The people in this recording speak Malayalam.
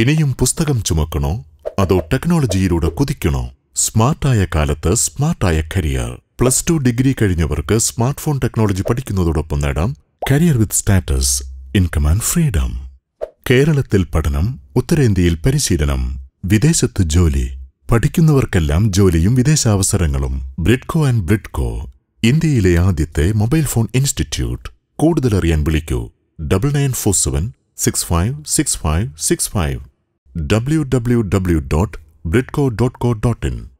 ഇനിയും പുസ്തകം ചുമക്കണോ അതോ ടെക്നോളജിയിലൂടെ കുതിക്കണോ സ്മാർട്ടായ കാലത്ത് സ്മാർട്ടായ കരിയർ പ്ലസ് ടു ഡിഗ്രി കഴിഞ്ഞവർക്ക് സ്മാർട്ട് ഫോൺ ടെക്നോളജി പഠിക്കുന്നതോടൊപ്പം നേടാം career with status income and freedom കേരളത്തിൽ പഠനം ഉത്തരേന്ത്യയിൽ പരിശീലനം വിദേശത്ത് ജോലി പഠിക്കുന്നവർക്കെല്ലാം ജോലിയും വിദേശാവസരങ്ങളും ബ്രിഡ്കോ ആൻഡ് ബ്രിഡ്കോ ഇന്ത്യയിലെ ആദ്യത്തെ മൊബൈൽ ഫോൺ ഇൻസ്റ്റിറ്റ്യൂട്ട് കൂടുതലറിയാൻ വിളിക്കൂ double nine four seven 656565 www.britco.co.in